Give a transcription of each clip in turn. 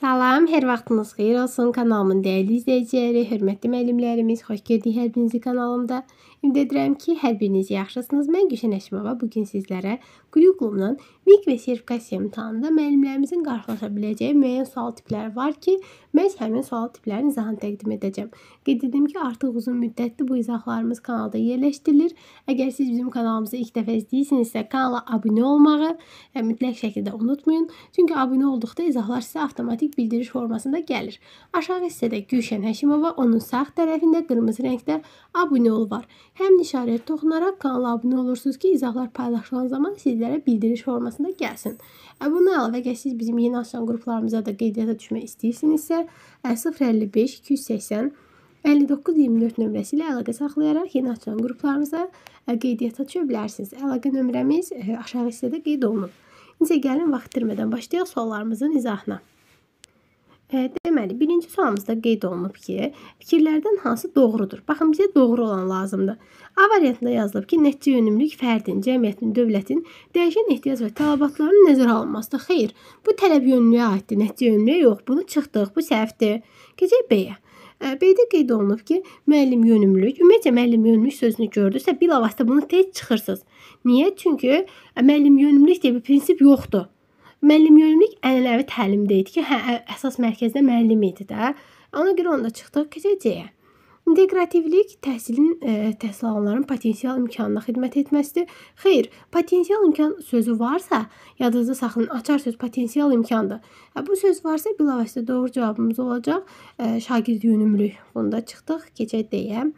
Salam, hər vaxtınız xeyir olsun. Kanalımın dəyərli izləyiciləri, hörmətli müəllimlərimiz, xoş gəldik hər birinizi kanalımda. Ümid edirəm ki, hər biriniz yaxşısınız. Mən Gülşən Əşimova bu gün sizlərə kurikulumdan MİQ və sertifikasiya imtahanında müəllimlərimizin qarşılaşa biləcəyi müəyyən sual tipləri var ki, məhz həmin sual tiplərinin izahını təqdim edəcəm. Qeyd etdim ki, artıq uzun müddətdir bu izahlarımız kanalda yerləşdirilir. Əgər siz bizim kanalımızı ilk dəfə izləyirsinizsə, kanala abunə olmağı e, mütləq şəkildə unutmayın. Çünki abunə olduqda izahlar sizə avtomatik bildiriş formasında gəlir. Aşağı hissədə Gülşən Həşimova, onun sağ tərəfində qırmızı rəngdə abunə ol var həmin işarəyə toxunaraq kanala abunə olursunuz ki, izahlar paylaşılan zaman sizlərə bildiriş formasında gəlsin. Və bundan əlavə əgər siz bizim yeni açılan qruplarımıza da qeydiyyata düşmək istəyirsinizsə, 055 280 5924 nömrəsi ilə əlaqə saxlayaraq yeni açılan qruplarımıza qeydiyyata düşə bilərsiniz. Əlaqə nömrəmiz aşağı hissədə qeyd olunub. İncə gəlin vaxt itirmədən başlayaq suallarımızın izahına. Deməli, birinci sualımızda qeyd olunub ki, fikirlərdən hansı doğrudur? Baxın, bizə doğru olan lazımdır. A variantında yazılıb ki, nəticə yönümlülük fərdin, cəmiyyətin, dövlətin dəyişən ehtiyac və tələbatlarının nəzərə alınmasıdır. Xeyr, bu tələb yönlülüyə aiddir, nəticə yönlülüyə yox. Bunu çıxdıq, bu səhvdir. Keçək B-yə. B-də qeyd olunub ki, müəllim yönümlülük, ümumiyyətlə müəllim yönümlülük sözünü gördünüzsə, bilavasitə bunu tez çıxırsınız. Niyə? Çünki e, müəllim yönümlülük deyə bir prinsip yoxdur. Müəllimyönümlük ənənəvi təlimdə idi ki, hə, əsas mərkəzdə müəllim idi də. Ona görə onda çıxdıq keçəcəyə. İnteqrativlik təhsilin ə, təhsil alanların potensial imkanına xidmət etməsidir. Xeyr, potensial imkan sözü varsa, yadınızda saxlayın, açar söz potensial imkandır. Hə, bu söz varsa, bilavasitə doğru cavabımız olacaq. Ə, şagird yönümlük. Bunda çıxdıq keçək deyə.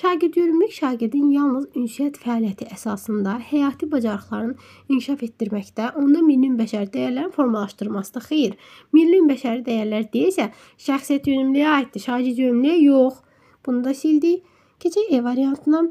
Şagirdyürümək şagirdin yalnız ünsiyyət fəaliyyəti əsasında həyati bacarıqların inkişaf etdirməkdə, onda milli bəşəri dəyərlərin formalaşdırmasında xeyir. Milli bəşəri dəyərlər deyilsə, şəxsiyyət yönümlüyə aiddir, şagirdyürümlüyə yox. Bunu da sildik. Keçək E variantına.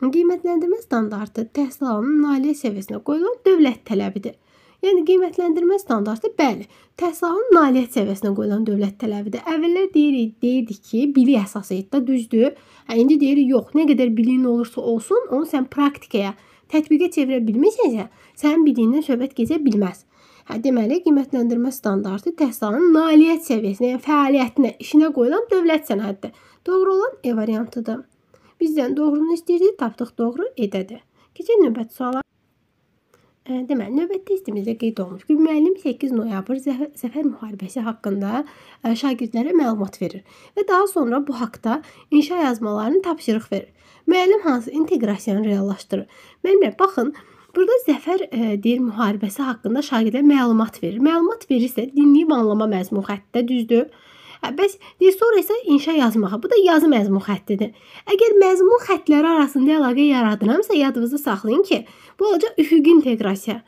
Qiymətləndirmə standartı təhsil alanının nailiyyət səviyyəsinə qoyulan dövlət tələbidir. Yəni qiymətləndirmə standartı bəli, təhsilatın nailiyyət səviyyəsinə qoyulan dövlət tələbidir. Əvvəllər deyirik, deyirdik ki, bilik əsası idi da, düzdür? Hə indi deyirik, yox, nə qədər biliyin olursa olsun, onu sən praktikaya, tətbiqə çevirə bilmirsənsə, sənin biliyindən söhbət gedə bilməz. Hə, deməli, qiymətləndirmə standartı təhsilatın nailiyyət səviyyəsinə, yəni fəaliyyətinə, işinə qoyulan dövlət sənədidir. Doğru olan E variantıdır. Bizdən doğrunu istəyirdik, tapdıq doğru edədir. Keçək növbəti suala. Deməli, növbəti testimizdə qeyd olunmuş ki, müəllim 8 noyabr Zəfər müharibəsi haqqında e, şagirdlərə məlumat verir və daha sonra bu haqqda inşa yazmalarını tapşırıq verir. Müəllim hansı inteqrasiyanı reallaşdırır? Müəllimlər, baxın, burada Zəfər e, deyir müharibəsi haqqında şagirdlərə məlumat verir. Məlumat verirsə, dinləyib anlama məzmun xəttdə düzdür. Hə, bəs deyir, sonra isə inşa yazmağa. Bu da yazı məzmun xəttidir. Əgər məzmun xəttləri arasında əlaqə yaradıramsa, yadınızda saxlayın ki, bu olacaq üfüqi inteqrasiya.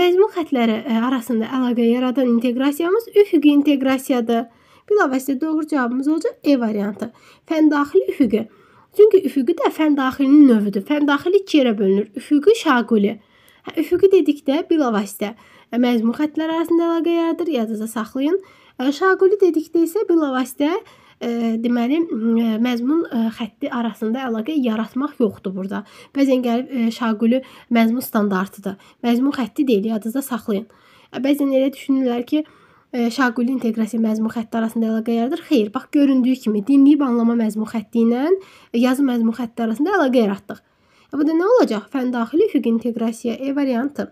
Məzmun xəttləri arasında əlaqə yaradan inteqrasiyamız üfüqi inteqrasiyadır. Bilavasitə doğru cavabımız olacaq E variantı. Fən daxili üfüqi. Çünki üfüqi də fən daxilinin növüdür. Fən daxili iki yerə bölünür. Üfüqi, şaquli. Hə, üfüqi dedikdə bilavasitə məzmun xəttləri arasında əlaqə yaradır. Yadınızda saxlayın. Şaquli dedikdə isə bilavasitə e, deməli e, məzmun e, xətti arasında əlaqə yaratmaq yoxdur burada. Bəzən gəlib Şaquli məzmun standartıdır. Məzmun xətti deyil, yadınızda saxlayın. Bəzən elə düşünürlər ki, Şaquli inteqrasiya məzmun xətti arasında əlaqə yaradır. Xeyr, bax göründüyü kimi dinləyib anlama məzmun xətti ilə yazı məzmun xətti arasında əlaqə yaratdıq. Bu da nə olacaq? Fən daxili hüquq inteqrasiya E variantı.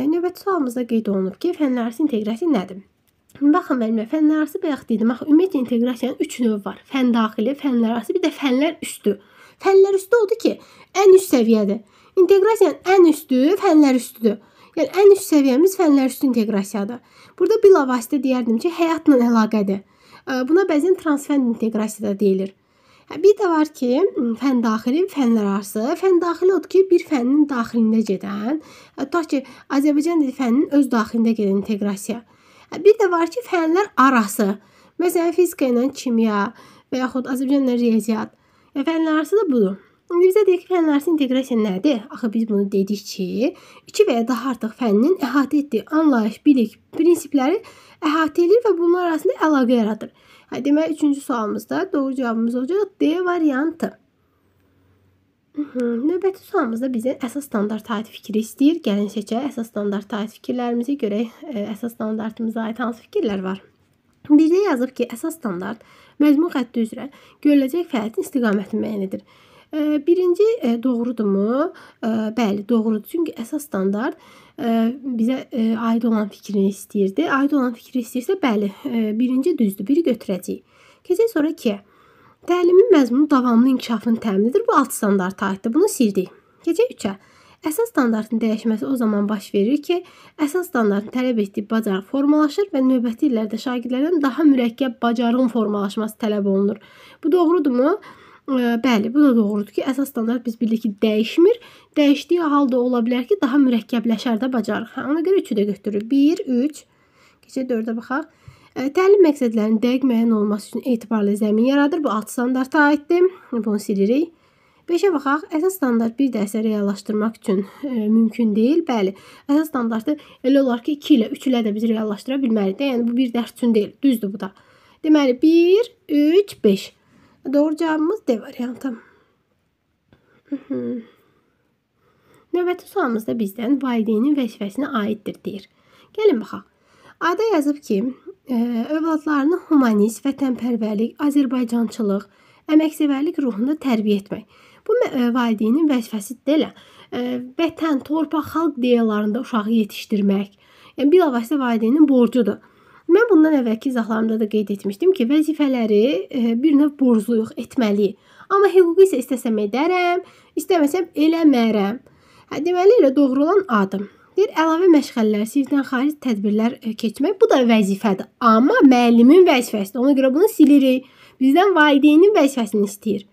Növbəti sualımızda qeyd olunub ki, fənlər arası inteqrasiya nədir? Baxın müəllimə, fənlər arası bayaq dedim. Axı ümumiyyətlə inteqrasiyanın 3 növü var. Fən daxili, fənlər arası, bir də fənlər üstü. Fənlər üstü odur ki, ən üst səviyyədir. İnteqrasiyanın ən üstü fənlər üstüdür. Yəni ən üst səviyyəmiz fənlər üstü inteqrasiyadır. Burada bilavasitə deyərdim ki, həyatla əlaqədir. Buna bəzən transfənd inteqrasiya da deyilir. Bir də var ki, fən daxili, fənlər arası. Fən daxili odur ki, bir fənnin daxilində gedən, tutaq ki, Azərbaycan dili fənninin öz daxilində gedən inteqrasiya. Bir də var ki, fənlər arası. Məsələn, fizika ilə kimya və yaxud Azərbaycanla riyaziyyat. Və e, fənlər arası da budur. İndi bizə deyək ki, fənlər arası inteqrasiya nədir? Axı biz bunu dedik ki, 2 və ya daha artıq fənnin əhatə etdiyi anlayış, bilik, prinsipləri əhatə edir və bunlar arasında əlaqə yaradır. Hə, demək, 3-cü sualımızda doğru cavabımız olacaq D variantı. Növbəti sualımızda bizə əsas standart taahhüd fikri istəyir. Gəlin seçək əsas standart taahhüd fikirlərimizə görə e, əsas standartımıza aid hansı fikirlər var? Birdə yazıb ki, əsas standart məzmun xətti üzrə görüləcək fəaliyyətin istiqamətini müəyyən edir. E, birinci e, doğrudurmu? Bəli, doğrudur. Çünki əsas standart bizə aid olan fikrini istəyirdi. Aid olan fikri istəyirsə, bəli, birinci düzdür, biri götürəcəyik. Keçək sonra 2-yə. Təlimin məzmunu davamlı inkişafın təminidir. Bu alt standarta aiddir. Bunu sildik. Gecə 3-ə. Əsas standartın dəyişməsi o zaman baş verir ki, əsas standartın tələb etdiyi bacarıq formalaşır və növbəti illərdə şagirdlərdən daha mürəkkəb bacarığın formalaşması tələb olunur. Bu doğrudurmu? E, bəli, bu da doğrudur ki, əsas standart biz bildik ki, dəyişmir. Dəyişdiyi halda ola bilər ki, daha mürəkkəbləşər də bacarıq. Hə, ona görə 3-ü də götürürük. 1 3 Keçə 4-ə baxaq. Təlim məqsədlərinin dəqiq müəyyən olması üçün etibarlı zəmin yaradır. Bu 6 standarta aiddir. Bunu silirik. 5-ə baxaq. Əsas standart bir dərsə reallaşdırmaq üçün e, mümkün deyil. Bəli, əsas standartı elə olar ki, 2 ilə, 3 ilə də biz reallaşdıra bilmərik də. Yəni bu bir dərs üçün deyil. Düzdür bu da. Deməli 1, 3, 5. Doğru cavabımız D variantı. Növbəti sualımız da bizdən valideynin vəzifəsinə aiddir deyir. Gəlin baxaq. Ada yazıb ki, övladlarını humanist, vətənpərvərlik, Azərbaycançılıq, əməksevərlik ruhunda tərbiyə etmək. Bu e, valideynin vəzifəsi deyil. E, vətən, torpaq, xalq ideyalarında uşağı yetişdirmək, yəni bilavasitə valideynin borcudur. Mən bundan əvvəlki izahlarımda da qeyd etmişdim ki, vəzifələri e, bir növ borcluyuq, etməliyik. Amma hüquqi isə istəsəm edərəm, istəməsəm eləmərəm. Hə, deməli elə doğru olan addım. Deyir, əlavə məşğələlər, sinifdən xaric tədbirlər e, keçmək bu da vəzifədir. Amma müəllimin vəzifəsidir. Ona görə bunu silirik. Bizdən valideynin vəzifəsini istəyir.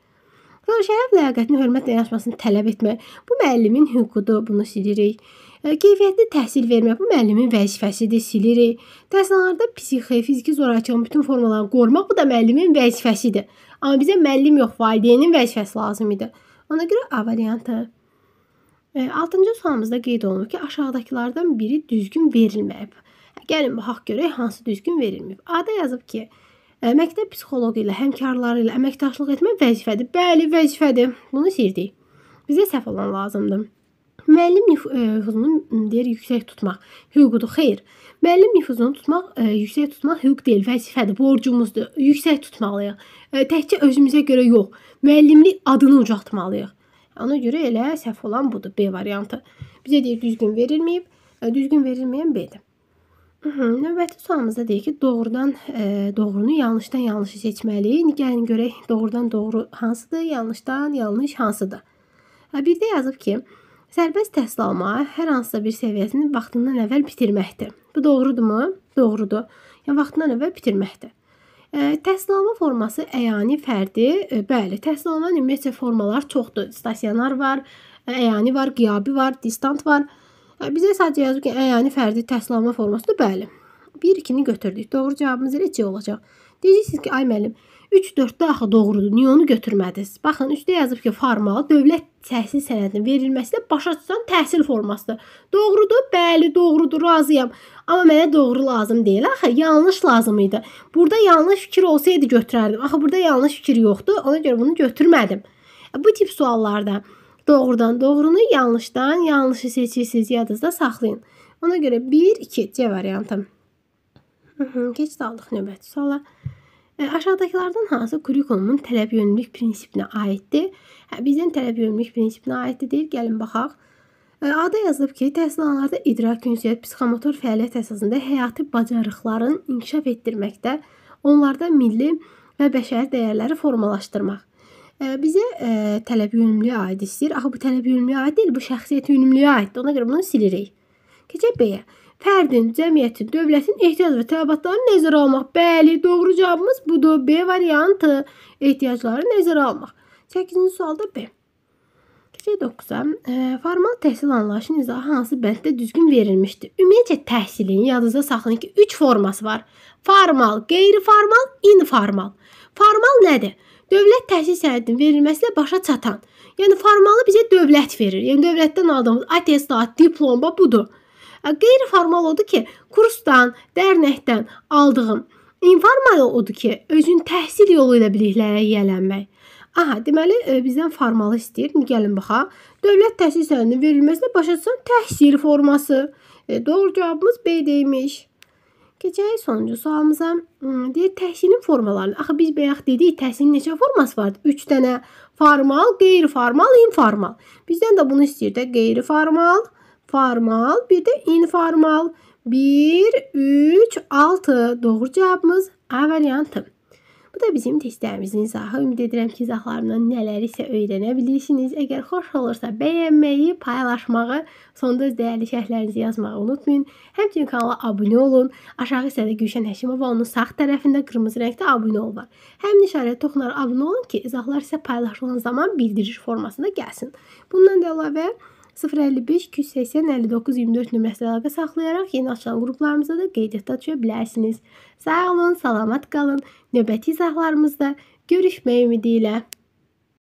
Sonra şərəf ləyaqətini hörmətlə yanaşmasını tələb etmək bu müəllimin hüququdur. Bunu silirik. E, keyfiyyətli təhsil vermək bu müəllimin vəzifəsidir. Silirik. Təhsilxanalarda psixi, fiziki zorakılığın bütün formalarını qorumaq bu da müəllimin vəzifəsidir. Amma bizə müəllim yox, valideynin vəzifəsi lazım idi. Ona görə A variantı E, altıncı sualımızda qeyd olunur ki, aşağıdakılardan biri düzgün verilməyib. Gəlin baxaq görək hansı düzgün verilməyib. A-da yazıb ki, e, məktəb psixoloqu ilə, həmkarları ilə əməkdaşlıq etmək vəzifədir. Bəli, vəzifədir. Bunu sildik. Bizə səhv olan lazımdır. Müəllim e, nüfuzunu deyir yüksək tutmaq hüququdur. Xeyr. Müəllim nüfuzunu tutmaq ə, yüksək tutmaq hüquq deyil, vəzifədir, borcumuzdur. Yüksək tutmalıyıq. Ə, təkcə özümüzə görə yox, müəllimlik adını ucaltmalıyıq. Ona görə elə səhv olan budur B variantı. Bizə deyir düzgün verilməyib, e, düzgün verilməyən B-dir. Növbəti sualımızda deyir ki, doğrudan e, doğrunu yanlışdan yanlışı seçməliyik. Yəni Gəlin görək doğrudan doğru hansıdır, yanlışdan yanlış hansıdır. E, bir də yazıb ki, sərbəst təhsil alma hər hansısa bir səviyyəsini vaxtından əvvəl bitirməkdir. Bu doğrudurmu? Doğrudur. Yəni vaxtından əvvəl bitirməkdir. Təhsilalma forması əyani fərdi, e, bəli, təhsilalınan ümumiyyətlə formalar çoxdur. Stasionar var, e, əyani var, qiyabi var, distant var. E, bizə sadəcə yazıb ki, əyani fərdi təhsilalma formasıdır, bəli. 1-2-ni götürdük. Doğru cavabımız elə 2 olacaq. Deyəcəksiniz ki, ay müəllim, 3-4-də axı doğrudur. Niyə onu götürmədiniz? Baxın, 3-də yazıb ki, formal dövlət təhsil sənədinin verilməsi də başa düşülən təhsil formasıdır. Doğrudur? Bəli, doğrudur. Razıyam. Amma mənə doğru lazım deyil. Axı yanlış lazım idi. Burada yanlış fikir olsaydı götürərdim. Axı burada yanlış fikir yoxdur. Ona görə bunu götürmədim. E, bu tip suallarda doğrudan doğrunu, yanlışdan yanlışı seçirsiniz, yadınızda saxlayın. Ona görə 1 2 C variantı. Keç aldıq növbəti suala. E, aşağıdakılardan hansı kurikulumun tələb yönümlülük prinsipinə aiddir? Hə, bizdən tələb yönümlülük prinsipinə aiddir. Deyir, gəlin baxaq. Ada yazıb ki, təhsil alanlarda idrak, ünsiyyət, psixomotor fəaliyyət əsasında həyati bacarıqların inkişaf etdirməkdə, onlarda milli və bəşəri dəyərləri formalaşdırmaq. Bizə ə, tələb yönümlüyə aid istəyir. Axı bu tələb yönümlüyə aid deyil, bu şəxsiyyət yönümlüyə aiddir. Ona görə bunu silirik. Keçək B-yə. Fərdin, cəmiyyətin, dövlətin ehtiyac və tələbatlarını nəzərə almaq. Bəli, doğru cavabımız budur. B variantı. Ehtiyacları nəzərə almaq. 8-ci sualda B. C9-a e, formal təhsil anlayışının izahı hansı bənddə düzgün verilmişdir? Ümumiyyətcə təhsilin yadınızda saxlayın ki, 3 forması var. Formal, qeyri-formal, informal. Formal nədir? Dövlət təhsil sənədinin verilməsi ilə başa çatan. Yəni formalı bizə dövlət verir. Yəni dövlətdən aldığımız attestat, diplom və budur. E, qeyri-formal odur ki, kursdan, dərnəkdən aldığım. Informal odur ki, özün təhsil yolu ilə biliklərə yiyələnmək. Aha, deməli e, bizdən formalı istəyir. İndi gəlin baxaq. Dövlət təhsil sənədinin verilməsinə başlasan təhsil forması. E, doğru cavabımız B deymiş. Keçək sonuncu sualımıza. Hmm, Deyir təhsilin formalarını. Axı biz bayaq dedik təhsilin neçə forması vardı? 3 dənə. Formal, qeyri-formal, informal. Bizdən də bunu istəyir də qeyri-formal, formal, bir də informal. 1 3 6 doğru cavabımız A variantı. Bu da bizim testlərimizin izahı. Ümid edirəm ki, izahlarımdan nələr isə öyrənə bilirsiniz. Əgər xoş olursa, bəyənməyi, paylaşmağı, sonda dəyərli şərhlərinizi yazmağı unutmayın. Həmçinin kanala abunə olun. Aşağı hissədə Gülşən Həşimova onun sağ tərəfində qırmızı rəngdə abunə ol var. Həmin işarəyə toxunaraq abunə olun ki, izahlar sizə paylaşılan zaman bildiriş formasında gəlsin. Bundan da əlavə 055-280-59-24 nömrəsi əlaqə saxlayaraq yeni açılan qruplarımıza da qeydiyyatda düşə bilərsiniz. Sağ olun, salamat qalın. Növbəti izahlarımızda görüşmək ümidi ilə.